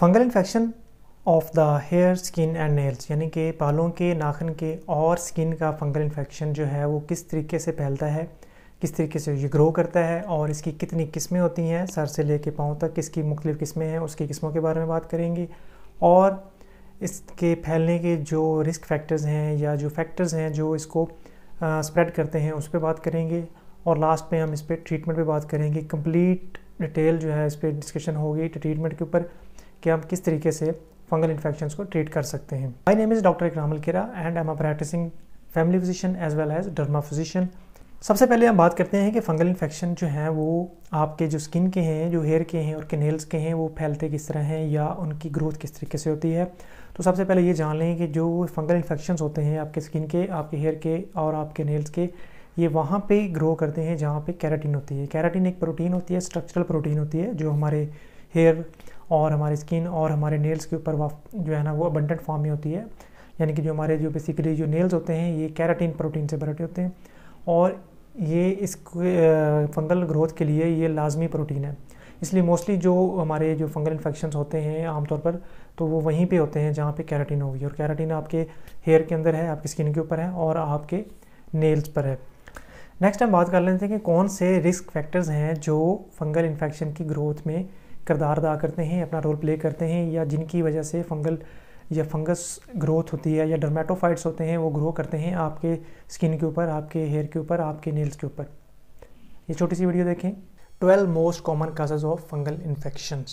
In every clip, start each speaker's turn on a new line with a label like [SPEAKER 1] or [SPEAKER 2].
[SPEAKER 1] fungal infection of the hair skin and nails यानी कि बालों के नाखन के और स्किन का फंगल इन्फेक्शन जो है वो किस तरीके से फैलता है किस तरीके से ये ग्रो करता है और इसकी कितनी किस्में होती हैं सर से ले कर पाँव तक किसकी मुख्तलिफ़ किस्में हैं उसकी किस्मों के बारे में बात करेंगे और इसके फैलने के जो रिस्क फैक्टर्स हैं या जो फैक्टर्स हैं जो इसको स्प्रेड करते हैं उस पर बात करेंगे और लास्ट में हम इस पर ट्रीटमेंट पर बात करेंगे कंप्लीट डिटेल जो है इस पर डिस्कशन होगी ट्रीटमेंट के ऊपर कि हम किस तरीके से फंगल इन्फेक्शन को ट्रीट कर सकते हैं my name is doctor Ikram Kira and I am a practicing family physician as well as derma physician सबसे पहले हम बात करते हैं कि फंगल इन्फेक्शन जो हैं वो आपके जो स्किन के हैं जो हेयर के हैं और के नेल्स के हैं वो फैलते किस तरह हैं या उनकी ग्रोथ किस तरीके से होती है तो सबसे पहले ये जान लें कि जो फंगल इन्फेक्शन होते हैं आपके स्किन के आपके हेयर के और आपके नेल्स के ये वहाँ पे ग्रो करते हैं जहाँ पे कैराटीन होती है कैराटीन एक प्रोटीन होती है स्ट्रक्चरल प्रोटीन होती है जो हमारे हेयर और हमारी स्किन और हमारे नेल्स के ऊपर जो है ना वो अबंडेंट फॉर्म में होती है यानी कि जो हमारे जो बेसिकली जो नेल्स होते हैं ये कैराटीन प्रोटीन से भरे होते हैं और ये इस फंगल ग्रोथ के लिए ये लाजमी प्रोटीन है इसलिए मोस्टली जो हमारे जो फंगल इन्फेक्शन होते हैं आमतौर पर तो वो वहीं पे होते हैं जहाँ पे कैराटीन होगी और कैराटीन आपके हेयर के अंदर है आपके स्किन के ऊपर है और आपके नेल्स पर है नेक्स्ट हम बात कर लेते हैं कि कौन से रिस्क फैक्टर्स हैं जो फंगल इन्फेक्शन की ग्रोथ में करदार अदा करते हैं अपना रोल प्ले करते हैं या जिनकी वजह से फंगल या फंगस ग्रोथ होती है या डर्मेटोफाइट्स होते हैं वो ग्रो करते हैं आपके स्किन के ऊपर आपके हेयर के ऊपर आपके नेल्स के ऊपर ये छोटी सी वीडियो देखें twelve most common causes of fungal infection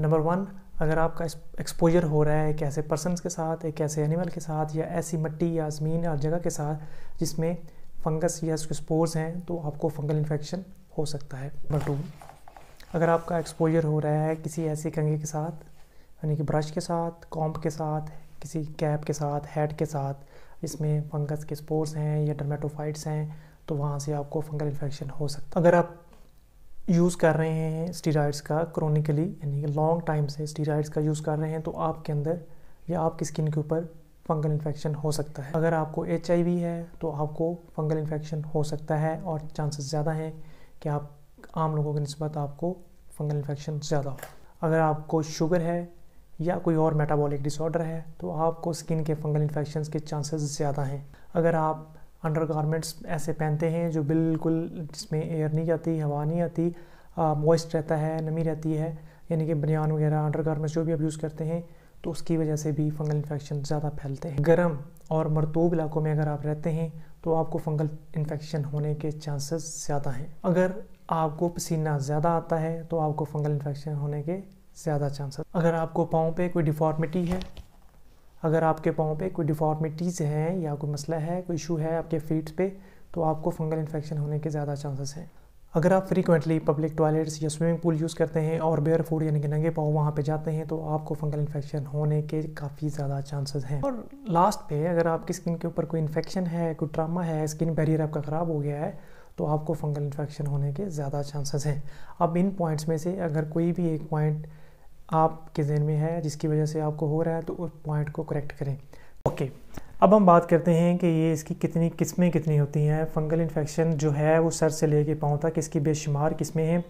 [SPEAKER 1] number one अगर आपका एक्सपोजर हो रहा है एक ऐसे पर्सन के साथ एक ऐसे एनिमल के साथ या ऐसी मिट्टी या ज़मीन या जगह के साथ जिसमें फंगस या उसके स्पोर्स हैं तो आपको फंगल इन्फेक्शन हो सकता है नंबर टू अगर आपका एक्सपोजर हो रहा है किसी ऐसे कंघे के साथ यानी कि ब्रश के साथ कॉम्प के साथ किसी कैप के साथ हेड के साथ इसमें फंगस के स्पोर्स हैं या डर्मेटोफाइट्स हैं तो वहाँ से आपको फंगल इन्फेक्शन हो सकता है अगर आप यूज़ कर रहे हैं स्टीराइड्स का क्रोनिकली यानी कि लॉन्ग टाइम से स्टीराइड्स का यूज़ कर रहे हैं तो आपके अंदर या आपकी स्किन के ऊपर फंगल इन्फेक्शन हो सकता है अगर आपको एच है तो आपको फंगल इन्फेक्शन हो सकता है और चांसेस ज़्यादा हैं कि आप आम लोगों के नस्बत आपको फंगल इन्फेक्शन ज़्यादा हो अगर आपको शुगर है या कोई और मेटाबॉलिक डिसऑर्डर है तो आपको स्किन के फंगल इन्फेक्शन के चांसेस ज़्यादा हैं अगर आप अंडर गारमेंट्स ऐसे पहनते हैं जो बिल्कुल जिसमें एयर नहीं जाती हवा नहीं आती मॉइस्ट रहता है नमी रहती है यानी कि बनियान वगैरह अंडर गारमेंट्स जो भी आप यूज़ करते हैं तो उसकी वजह से भी फंगल इन्फेक्शन ज़्यादा फैलते हैं गर्म और मरतूब इलाकों में अगर आप रहते हैं तो आपको फंगल इन्फेक्शन होने के चांसेस ज़्यादा हैं अगर आपको पसीना ज़्यादा आता है तो आपको फंगल इन्फेक्शन होने के ज़्यादा चांसेस अगर आपको पाँव पे कोई डिफॉर्मिटी है अगर आपके पाँव पे कोई डिफॉर्मिटीज़ हैं या कोई मसला है कोई इशू है आपके फीट पे तो आपको फंगल इन्फेक्शन होने के ज़्यादा चांसेस हैं अगर आप फ्रीक्वेंटली पब्लिक टॉयलेट्स या स्विमिंग पूल यूज़ करते हैं और बेयर फूड यानी कि नंगे पाँव वहाँ पे जाते हैं तो आपको फंगल इन्फेक्शन होने के काफ़ी ज़्यादा चांसेस हैं और लास्ट पे अगर आपकी स्किन के ऊपर कोई इन्फेक्शन है कोई ट्रामा है स्किन बैरियर आपका ख़राब हो गया है तो आपको फंगल इन्फेक्शन होने के ज़्यादा चांसेस हैं अब इन पॉइंट्स में से अगर कोई भी एक पॉइंट आपके जहन में है जिसकी वजह से आपको हो रहा है तो उस पॉइंट को करेक्ट करें ओके okay, अब हम बात करते हैं कि ये इसकी कितनी किस्में कितनी होती हैं फंगल इन्फेक्शन जो है वो सर से लेके पाँव तक इसकी बेशुमार किस्में हैं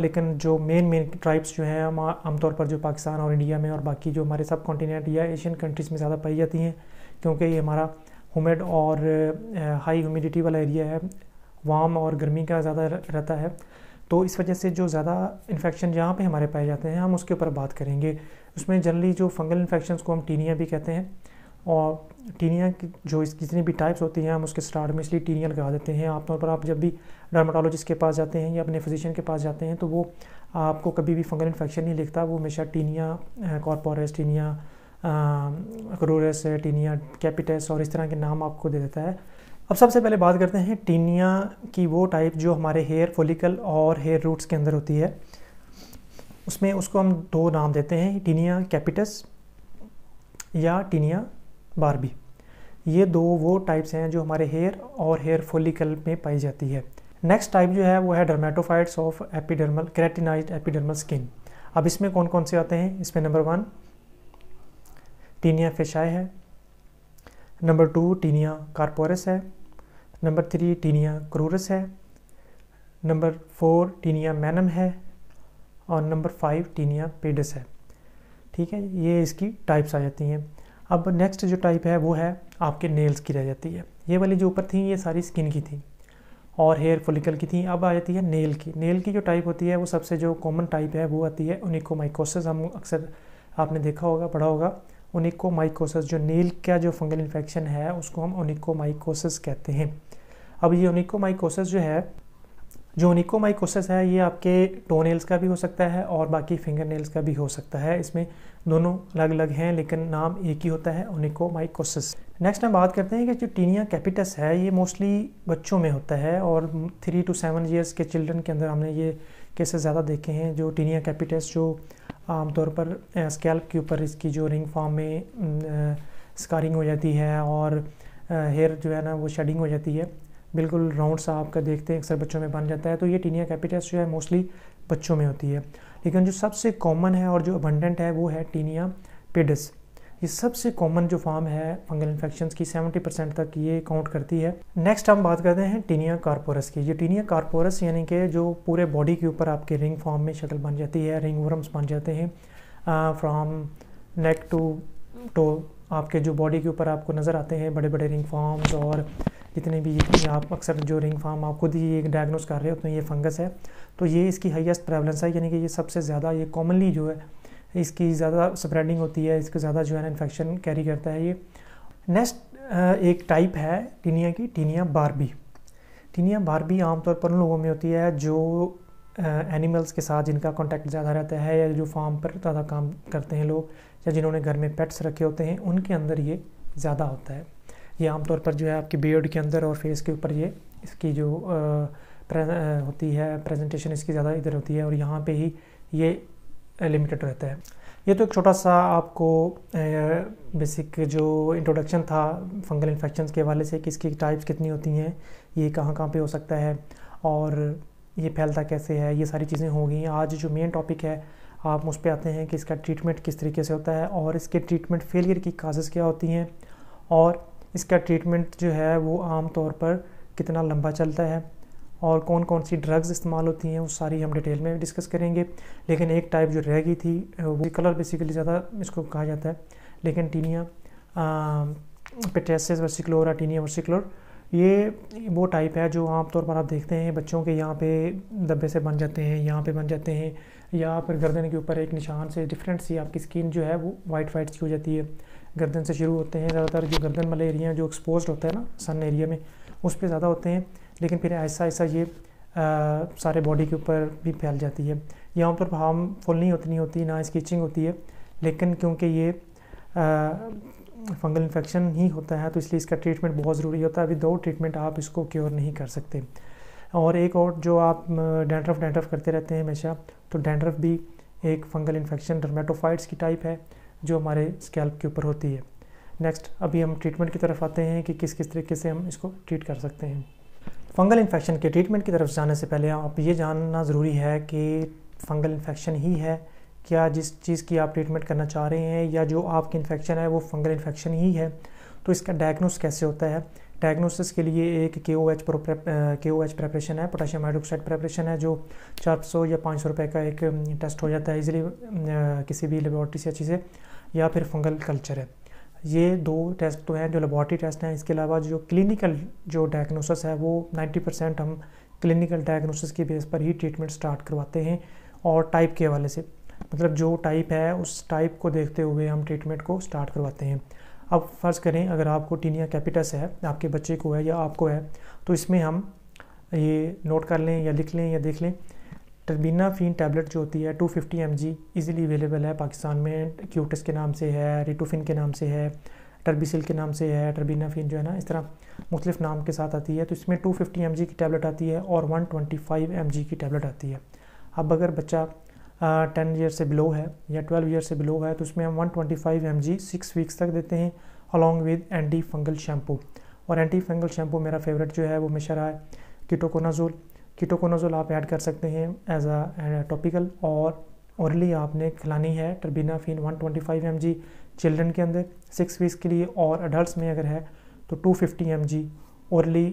[SPEAKER 1] लेकिन जो मेन मेन ट्राइब्स जो हैं हम आमतौर पर जो पाकिस्तान और इंडिया में और बाकी जो हमारे सब कॉन्टीनेंट या एशियन कंट्रीज़ में ज़्यादा पाई जाती हैं क्योंकि ये हमारा ह्यूमिड और हाई ह्यूमिडिटी वाला एरिया है वाम और गर्मी का ज़्यादा रहता है तो इस वजह से जो ज़्यादा इन्फेक्शन यहाँ पे हमारे पाए जाते हैं हम उसके ऊपर बात करेंगे उसमें जनरली जो फंगल इन्फेक्शन को हम टीनिया भी कहते हैं और टीनिया की जो इस जितनी भी टाइप्स होती हैं हम उसके स्टार्ट में इसलिए टीनिया लगा देते हैं आमतौर पर आप जब भी डर्माटोलॉजिस्ट के पास जाते हैं या अपने फिजिशियन के पास जाते हैं तो वो आपको कभी भी फंगल इन्फेक्शन नहीं लिखता वो हमेशा tinea corporis tinea cruris tinea capitis और इस तरह के नाम आपको दे देता है अब सबसे पहले बात करते हैं टीनिया की वो टाइप जो हमारे हेयर फोलिकल और हेयर रूट्स के अंदर होती है उसमें उसको हम दो नाम देते हैं टीनिया कैपिटस या टीनिया बारबी ये दो वो टाइप्स हैं जो हमारे हेयर और हेयर फोलिकल में पाई जाती है नेक्स्ट टाइप जो है वो है dermatophytes of epidermal keratinize epidermal skin अब इसमें कौन कौन से आते हैं इसमें नंबर वन टीनिया फेशाई है नंबर टू टीनिया कारपोरस है नंबर थ्री टीनिया क्रोरस है नंबर फोर टीनिया मैनम है और नंबर फाइव टीनिया पेडस है ठीक है ये इसकी टाइप्स आ जाती हैं अब नेक्स्ट जो टाइप है वो है आपके नेल्स की रह जाती है ये वाली जो ऊपर थी ये सारी स्किन की थी और हेयर फोलिकल की थी अब आ जाती है नेल की नेल की जो टाइप होती है वो सबसे जो कॉमन टाइप है वो आती है उनिकोमाइकोसिस हम अक्सर आपने देखा होगा पढ़ा होगा उनिकोमाइकोसिस जो नेल का जो फंगल इन्फेक्शन है उसको हम उनिकोमाइकोसिस कहते हैं अब ये यूनिकोमाइकोसिस जो है जो जोनिकोमाइकोसिस है ये आपके टोनेल्स का भी हो सकता है और बाकी फिंगर नेल्स का भी हो सकता है इसमें दोनों अलग अलग हैं लेकिन नाम एक ही होता है ओनिकोमाइकोसिस नेक्स्ट हम बात करते हैं कि जो टीनिया कैपिटस है ये मोस्टली बच्चों में होता है और थ्री टू सेवन ईयर्स के चिल्ड्रन के अंदर हमने ये केसेस ज़्यादा देखे हैं जो टीनिया कैपिटस जो आमतौर पर स्कैल्प के ऊपर इसकी जो रिंग फॉर्म में स्कारिंग हो जाती है और हेयर जो है ना वो शेडिंग हो जाती है बिल्कुल राउंड सा आपका देखते हैं अक्सर बच्चों में बन जाता है तो ये टीनिया कैपिटस जो है मोस्टली बच्चों में होती है लेकिन जो सबसे कॉमन है और जो अबंडेंट है वो है टीनिया पेडस ये सबसे कॉमन जो फॉर्म है फंगल इन्फेक्शन की 70 परसेंट तक ये काउंट करती है नेक्स्ट हम बात करते हैं टीनिया कारपोरस की ये टीनिया कारपोरस यानी कि जो पूरे बॉडी के ऊपर आपके रिंग फॉर्म में शक्ल बन जाती है रिंग वर्म्स बन जाते हैं फ्रॉम नेक टू टो आपके जो बॉडी के ऊपर आपको नज़र आते हैं बड़े बड़े रिंग फॉर्म्स और जितने भी आप अक्सर जो रिंग फार्म आप खुद ही एक डायग्नोस कर रहे हो तो ये फंगस है तो ये इसकी हाईएस्ट प्रेवलेंस है यानी कि ये सबसे ज़्यादा ये कॉमनली जो है इसकी ज़्यादा स्प्रेडिंग होती है इसके ज़्यादा जो है ना इन्फेक्शन कैरी करता है ये नेक्स्ट एक टाइप है टीनिया की टीनिया बारबी टीनिया बारबी आमतौर पर उन लोगों में होती है जो एनिमल्स के साथ जिनका कॉन्टैक्ट ज़्यादा रहता है या जो फार्म पर ज़्यादा काम करते हैं लोग या जिन्होंने घर में पेट्स रखे होते हैं उनके अंदर ये ज़्यादा होता है ये आमतौर पर जो है आपके बियर्ड के अंदर और फेस के ऊपर ये इसकी जो होती है प्रेजेंटेशन इसकी ज़्यादा इधर होती है और यहाँ पे ही ये लिमिटेड रहता है ये तो एक छोटा सा आपको बेसिक जो इंट्रोडक्शन था फंगल इन्फेक्शन के हवाले से कि इसकी टाइप्स कितनी होती हैं ये कहाँ कहाँ पे हो सकता है और ये फैलता कैसे है ये सारी चीज़ें हो गई आज जो मेन टॉपिक है आप उस पर आते हैं कि इसका ट्रीटमेंट किस तरीके से होता है और इसके ट्रीटमेंट फेलियर की काजेज़ क्या होती हैं और इसका ट्रीटमेंट जो है वो आम तौर पर कितना लंबा चलता है और कौन कौन सी ड्रग्स इस्तेमाल होती हैं वो सारी हम डिटेल में डिस्कस करेंगे लेकिन एक टाइप जो रह गई थी वो कलर बेसिकली ज़्यादा इसको कहा जाता है लेकिन टीनिया पेटेसिस वर्सिक्लोर टीनिया वर्सिक्लोर ये वो टाइप है जो आमतौर पर आप देखते हैं बच्चों के यहाँ पे धब्बे से बन जाते हैं यहाँ पे बन जाते हैं या फिर गर्दन के ऊपर एक निशान से डिफरेंट सी आपकी स्किन जो है वो वाइट वाइट सी हो जाती है गर्दन से शुरू होते हैं ज़्यादातर जो गर्दन वाले एरिया जो एक्सपोज होता है ना सन एरिया में उस पर ज़्यादा होते हैं लेकिन फिर ऐसा ऐसा ये आ, सारे बॉडी के ऊपर भी फैल जाती है ये आमतौर पर हार्मफुल नहीं होती नहीं होती ना स्किचिंग होती है लेकिन क्योंकि ये आ, फंगल इन्फेक्शन ही होता है तो इसलिए इसका ट्रीटमेंट बहुत ज़रूरी होता है विदाउट ट्रीटमेंट आप इसको क्योर नहीं कर सकते और एक और जो आप डेंड्रफ डेंड्रफ करते रहते हैं हमेशा तो डेंड्रफ भी एक फंगल इन्फेक्शन डर्मेटोफाइट्स की टाइप है जो हमारे स्कैल्प के ऊपर होती है नेक्स्ट अभी हम ट्रीटमेंट की तरफ आते हैं कि किस किस तरीके से हम इसको ट्रीट कर सकते हैं फंगल इन्फेक्शन के ट्रीटमेंट की तरफ जाने से पहले आप ये जानना ज़रूरी है कि फंगल इन्फेक्शन ही है क्या जिस चीज़ की आप ट्रीटमेंट करना चाह रहे हैं या जो आपकी इन्फेक्शन है वो फंगल इन्फेक्शन ही है तो इसका डायग्नोस कैसे होता है डायग्नोसिस के लिए एक के O H K O H preparation है पोटाशियम हाइड्रोक्साइड प्रेपरेशन है जो चार सौ या पाँच सौ रुपये का एक टेस्ट हो जाता है इजीली किसी भी लेबॉर्ट्री से अच्छी से या फिर फंगल कल्चर है ये दो टेस्ट तो हैं जो लेबॉर्ट्री टेस्ट हैं इसके अलावा जो क्लिनिकल जो डायग्नोसिस है वो नाइन्टी परसेंट हम क्लिनिकल डायग्नोसिस की बेस पर ही ट्रीटमेंट स्टार्ट करवाते हैं और टाइप के हवाले से मतलब जो टाइप है उस टाइप को देखते हुए हम ट्रीटमेंट को स्टार्ट करवाते हैं अब फ़र्ज़ करें अगर आपको टीनिया कैपिटस है आपके बच्चे को है या आपको है तो इसमें हम ये नोट कर लें या लिख लें या देख लें टर्बिनाफिन टैबलेट जो होती है 250 fifty M G easily available है पाकिस्तान में क्यूटस के नाम से है रिटोफिन के नाम से है टर्बीसिल के नाम से है टर्बिनाफिन जो है ना इस तरह मुख्तफ नाम के साथ आती है तो इसमें 250 फिफ्टी की टैबलेट आती है और 125 ट्वेंटी की टैबलेट आती है अब अगर बच्चा टेन ईयर से बिलो है या ट्वेल्व ईयर से बिलो है तो उसमें हम one twenty five M G six weeks तक देते हैं along with anti fungal shampoo और एंटी फंगल शैम्पू मेरा फेवरेट जो है वो मिशर है कीटोकोनाजोल कीटोकोनाजोल आप ऐड कर सकते हैं एज अ टॉपिकल और औरली आपने खिलानी है टर्बिनाफिन 125 ट्वेंटी चिल्ड्रन के अंदर सिक्स वीक्स के लिए और अडल्ट में अगर है तो 250 fifty M G orally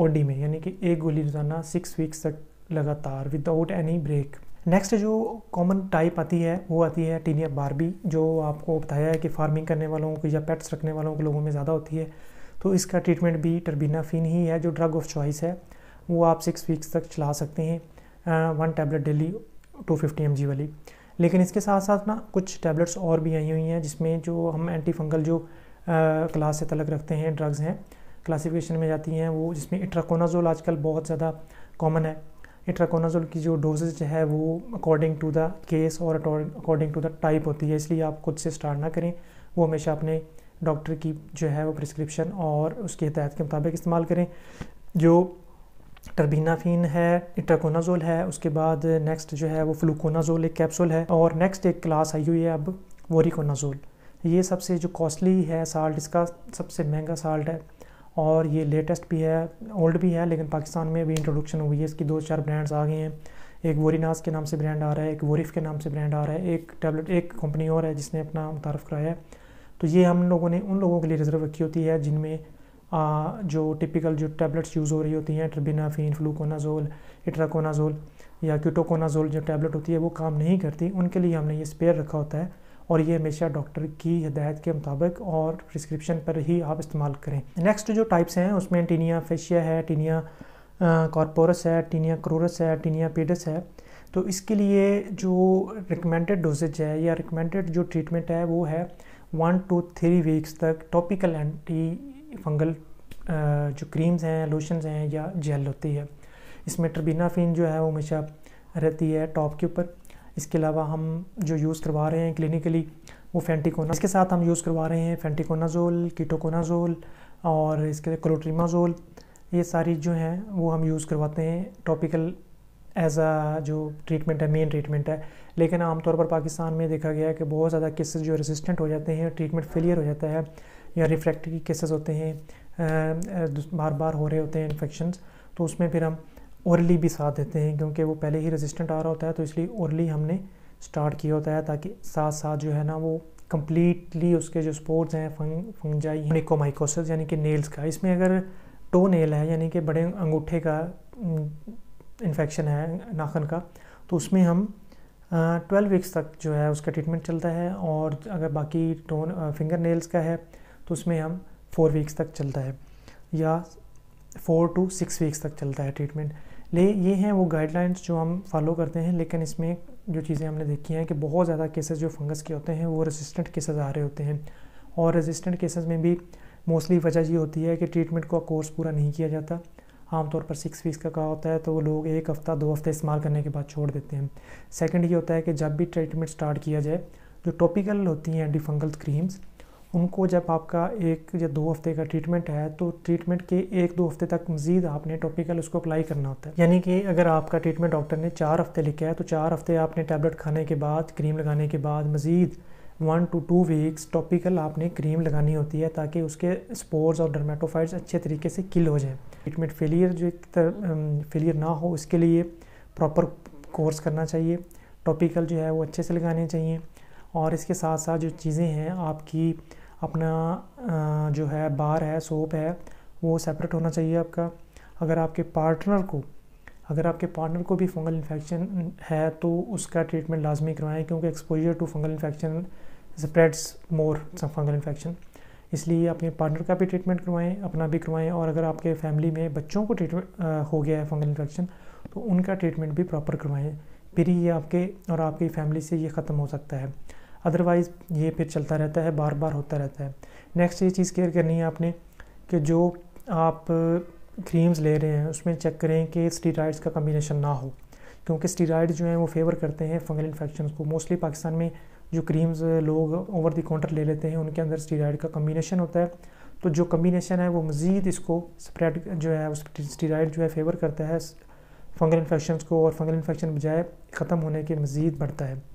[SPEAKER 1] OD में यानी कि एक गोली रोज़ाना सिक्स वीक्स तक लगातार विदाउट एनी ब्रेक नेक्स्ट जो कॉमन टाइप आती है वो आती है टीनिया बारबी जो आपको बताया है कि फार्मिंग करने वालों की या पेट्स रखने वालों के लोगों में ज़्यादा होती है तो इसका ट्रीटमेंट भी फिन ही है जो ड्रग ऑफ चॉइस है वो आप सिक्स वीक्स तक चला सकते हैं one tablet daily two fifty M वाली लेकिन इसके साथ साथ ना कुछ टैबलेट्स और भी आई हुई हैं जिसमें जो हम एंटी फंगल जो क्लास से तलक रखते हैं ड्रग्स हैं क्लासिफिकेशन में जाती हैं वो जिसमें इट्राकोनाजोल आजकल बहुत ज़्यादा कॉमन है इट्राकोनाजोल की जो डोजेज है वो अकॉर्डिंग टू द केस और अकॉर्डिंग टू द टाइप होती है इसलिए आप खुद से स्टार्ट ना करें वो हमेशा अपने डॉक्टर की जो है वो प्रिस्क्रिप्शन और उसकी हिदायत के मुताबिक इस्तेमाल करें जो टर्बीनाफिन है इट्राकोनाजोल है उसके बाद नेक्स्ट जो है वो फ्लूकोनाजोल एक कैप्सूल है और नेक्स्ट एक क्लास आई हुई है अब वोरिकोनाजोल ये सबसे जो कॉस्टली है साल्ट इसका सबसे महंगा साल्ट है और ये लेटेस्ट भी है ओल्ड भी है लेकिन पाकिस्तान में भी इंट्रोडक्शन हुई है इसकी दो चार ब्रांड्स आ गए हैं एक वोरीनास के नाम से ब्रांड आ रहा है एक वोरिफ के नाम से ब्रांड आ रहा है एक टैबलेट एक कंपनी और है जिसने अपना मुतारफ़ कराया है तो ये हम लोगों ने उन लोगों के लिए रिजर्व रखी होती है जिनमें जो टिपिकल जो टैबलेट्स यूज़ हो रही होती हैं ट्रबिनाफिन फ्लूकोनाजोल इट्राकोनाजोल या क्यूटोकोनाजोल जो टैबलेट होती है वो काम नहीं करती उनके लिए हमने ये स्पेयर रखा होता है और ये हमेशा डॉक्टर की हदायत के मुताबिक और प्रिस्क्रिप्शन पर ही आप इस्तेमाल करें नेक्स्ट जो टाइप्स हैं उसमें टीनिया फेशिया है टीनिया कॉरपोरस है टीनिया क्रोरस है टीनिया पेडस है तो इसके लिए जो रिकमेंडेड डोजेज है या रिकमेंडेड जो ट्रीटमेंट है वो है वन टू थ्री वीक्स तक टॉपिकल एंटी फंगल जो क्रीम्स हैं लोशंस हैं या जेल होती है इसमें ट्रबीनाफिन जो है वो हमेशा रहती है टॉप के ऊपर इसके अलावा हम जो यूज़ करवा रहे हैं क्लिनिकली वो फेंटिकोना इसके साथ हम यूज़ करवा रहे हैं फेंटिकोनाजोल कीटोकोनाजोल और इसके क्लोट्रीमाजोल ये सारी जो हैं वो हम यूज़ करवाते हैं टॉपिकल एज आ जो ट्रीटमेंट है मेन ट्रीटमेंट है लेकिन आमतौर पर पाकिस्तान में देखा गया है कि बहुत ज़्यादा केसेस जो रेजिस्टेंट हो जाते हैं ट्रीटमेंट फेलियर हो जाता है या रिफ्रैक्टरी केसेस होते हैं बार बार हो रहे होते हैं इन्फेक्शन तो उसमें फिर हम ओरली भी साथ देते हैं क्योंकि वो पहले ही रेजिस्टेंट आ रहा होता है तो इसलिए ओरली हमने स्टार्ट किया होता है ताकि साथ साथ जो है ना वो कम्प्लीटली उसके जो स्पोर्ट्स हैं फंग फंगजाई निकोमाइकोसिस यानी कि नेल्स का इसमें अगर टो नेल है यानी कि बड़े अंगूठे का इन्फेक्शन है नाखन का तो उसमें हम ट्वेल्व वीक्स तक जो है उसका ट्रीटमेंट चलता है और अगर बाकी टोन फिंगर नेल्स का है तो उसमें हम फोर वीक्स तक चलता है या फोर टू सिक्स वीक्स तक चलता है ट्रीटमेंट ले ये हैं वो गाइडलाइंस जो हम फॉलो करते हैं लेकिन इसमें जो चीज़ें हमने देखी हैं कि बहुत ज़्यादा केसेस जो फंगस के होते हैं वो रेजिस्टेंट केसेस आ रहे होते हैं और रेजिस्टेंट केसेस में भी मोस्टली वजह ये होती है कि ट्रीटमेंट का कोर्स पूरा नहीं किया जाता आमतौर पर सिक्स वीक्स का कहा होता है तो वो लोग एक हफ़्ता दो हफ्ते इस्तेमाल करने के बाद छोड़ देते हैं सेकेंड ये होता है कि जब भी ट्रीटमेंट स्टार्ट किया जाए जो टॉपिकल होती हैं एंटी फंगल क्रीम्स उनको जब आपका एक या दो हफ्ते का ट्रीटमेंट है तो ट्रीटमेंट के एक दो हफ्ते तक मजीद आपने टॉपिकल उसको अप्लाई करना होता है यानी कि अगर आपका ट्रीटमेंट डॉक्टर ने चार हफ्ते लिखा है तो चार हफ्ते आपने टैबलेट खाने के बाद क्रीम लगाने के बाद मज़ीद one to two weeks topical आपने क्रीम लगानी होती है ताकि उसके स्पोर्स और डर्मेटोफाइट्स अच्छे तरीके से किल हो जाए ट्रीटमेंट फेलियर जो एक फेलियर ना हो उसके लिए प्रॉपर कोर्स करना चाहिए टॉपिकल जो है वो अच्छे से लगाने चाहिए और इसके साथ साथ जो चीज़ें हैं आपकी अपना जो है बार है सोप है वो सेपरेट होना चाहिए आपका अगर आपके पार्टनर को अगर आपके पार्टनर को भी फंगल इन्फेक्शन है तो उसका ट्रीटमेंट लाजमी करवाएं क्योंकि exposure to fungal infection spreads more fungal infection इसलिए अपने पार्टनर का भी ट्रीटमेंट करवाएं अपना भी करवाएं और अगर आपके फैमिली में बच्चों को ट्रीटमेंट हो गया है फंगल इन्फेक्शन तो उनका ट्रीटमेंट भी प्रॉपर करवाएं फिर ये आपके और आपकी फैमिली से ये ख़त्म हो सकता है अदरवाइज़ ये फिर चलता रहता है बार बार होता रहता है नेक्स्ट ये चीज़ केयर करनी है आपने कि जो आप क्रीम्स ले रहे हैं उसमें चेक करें कि स्टीराइड्स का कम्बिनेशन ना हो क्योंकि स्टीराइड जो हैं वो फेवर करते हैं फंगल इन्फेक्शन को मोस्टली पाकिस्तान में जो क्रीम्स लोग ओवर दी काउंटर ले लेते हैं उनके अंदर स्टीराइड का कम्बिनेशन होता है तो जो कम्बिनेशन है वो मज़ीद इसको स्प्रेड जो है स्टीराइड जो है फेवर करता है फंगल इन्फेक्शन को और फंगल इन्फेक्शन बजाय ख़त्म होने के मज़ीद बढ़ता है